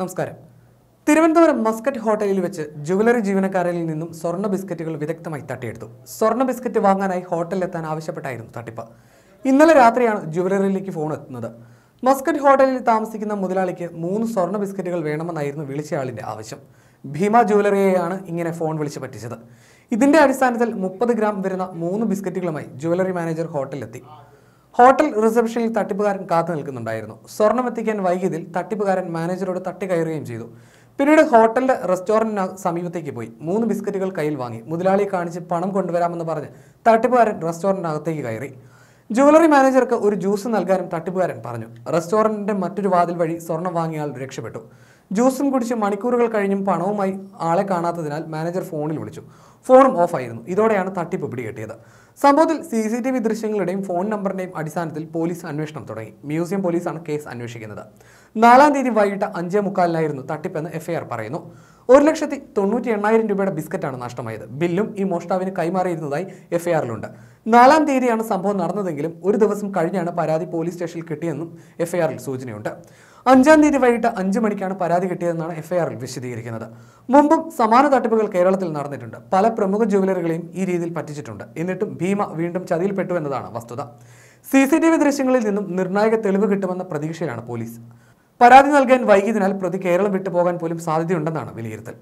നമസ്കാരം തിരുവനന്തപുരം മസ്കറ്റ് ഹോട്ടലിൽ വെച്ച് ജുവലറി ജീവനക്കാരിൽ നിന്നും സ്വർണ്ണ ബിസ്ക്കറ്റുകൾ വിദഗ്ധമായി തട്ടിയെടുത്തു സ്വർണ്ണ ബിസ്ക്കറ്റ് വാങ്ങാനായി ഹോട്ടലിലെത്താൻ ആവശ്യപ്പെട്ടായിരുന്നു തട്ടിപ്പ് ഇന്നലെ രാത്രിയാണ് ജുവലറിയിലേക്ക് ഫോൺ എത്തുന്നത് മസ്കറ്റ് ഹോട്ടലിൽ താമസിക്കുന്ന മുതലാളിക്ക് മൂന്ന് സ്വർണ്ണ ബിസ്ക്കറ്റുകൾ വേണമെന്നായിരുന്നു വിളിച്ചയാളിൻ്റെ ആവശ്യം ഭീമ ജുവലറിയെയാണ് ഇങ്ങനെ ഫോൺ വിളിച്ച് പറ്റിച്ചത് ഇതിൻ്റെ അടിസ്ഥാനത്തിൽ മുപ്പത് ഗ്രാം വരുന്ന മൂന്ന് ബിസ്ക്കറ്റുകളുമായി ജുവലറി മാനേജർ ഹോട്ടലിലെത്തി ഹോട്ടൽ റിസപ്ഷനിൽ തട്ടിപ്പുകാരൻ കാത്തു നിൽക്കുന്നുണ്ടായിരുന്നു സ്വർണ്ണമെത്തിക്കാൻ വൈകിയതിൽ തട്ടിപ്പുകാരൻ മാനേജറോട് തട്ടിക്കയറുകയും ചെയ്തു പിന്നീട് ഹോട്ടലിന്റെ റെസ്റ്റോറന്റിന് സമീപത്തേക്ക് പോയി മൂന്ന് ബിസ്ക്കറ്റുകൾ കയ്യിൽ വാങ്ങി മുതലാളിയെ കാണിച്ച് പണം കൊണ്ടുവരാമെന്ന് പറഞ്ഞ് തട്ടിപ്പുകാരൻ റെസ്റ്റോറന്റിനകത്തേക്ക് കയറി ജുവലറി മാനേജർക്ക് ഒരു ജ്യൂസ് നൽകാനും തട്ടിപ്പുകാരൻ പറഞ്ഞു റെസ്റ്റോറന്റിന്റെ മറ്റൊരു വാതിൽ വഴി സ്വർണം വാങ്ങിയാൽ രക്ഷപ്പെട്ടു ജ്യൂസും കുടിച്ച് മണിക്കൂറുകൾ കഴിഞ്ഞും പണവുമായി ആളെ കാണാത്തതിനാൽ മാനേജർ ഫോണിൽ വിളിച്ചു ഫോണും ഓഫായിരുന്നു ഇതോടെയാണ് തട്ടിപ്പ് പിടികെട്ടിയത് സംഭവത്തിൽ സി സി ടി വി ദൃശ്യങ്ങളുടെയും ഫോൺ നമ്പറിൻ്റെയും അടിസ്ഥാനത്തിൽ പോലീസ് അന്വേഷണം തുടങ്ങി മ്യൂസിയം പോലീസാണ് കേസ് അന്വേഷിക്കുന്നത് നാലാം തീയതി വൈകിട്ട് അഞ്ചേ മുക്കാലിനായിരുന്നു തട്ടിപ്പെന്ന് എഫ്ഐആർ പറയുന്നു ഒരു ലക്ഷത്തി തൊണ്ണൂറ്റി എണ്ണായിരം രൂപയുടെ ബിസ്ക്കറ്റാണ് നഷ്ടമായത് ബില്ലും ഈ മോഷ്ടാവിന് കൈമാറിയിരുന്നതായി ആറിലുണ്ട് നാലാം തീയതിയാണ് സംഭവം നടന്നതെങ്കിലും ഒരു ദിവസം കഴിഞ്ഞാണ് പരാതി പോലീസ് സ്റ്റേഷനിൽ കിട്ടിയെന്നും എഫ്ഐആറിൽ സൂചനയുണ്ട് അഞ്ചാം തീയതി വൈകിട്ട് അഞ്ച് മണിക്കാണ് പരാതി കിട്ടിയതെന്നാണ് എഫ്ഐആറിൽ വിശദീകരിക്കുന്നത് മുമ്പും സമാന തട്ടിപ്പുകൾ കേരളത്തിൽ നടന്നിട്ടുണ്ട് പല പ്രമുഖ ജുവലറികളെയും ഈ രീതിയിൽ പറ്റിച്ചിട്ടുണ്ട് എന്നിട്ടും ഭീമ വീണ്ടും ചതിയിൽപ്പെട്ടു എന്നതാണ് വസ്തുത സി സി ടി വി ദൃശ്യങ്ങളിൽ നിന്നും നിർണായക തെളിവ് കിട്ടുമെന്ന പ്രതീക്ഷയിലാണ് പോലീസ് പരാതി നൽകാൻ വൈകിയതിനാൽ പ്രതി കേരളം വിട്ടുപോകാൻ പോലും സാധ്യതയുണ്ടെന്നാണ് വിലയിരുത്തൽ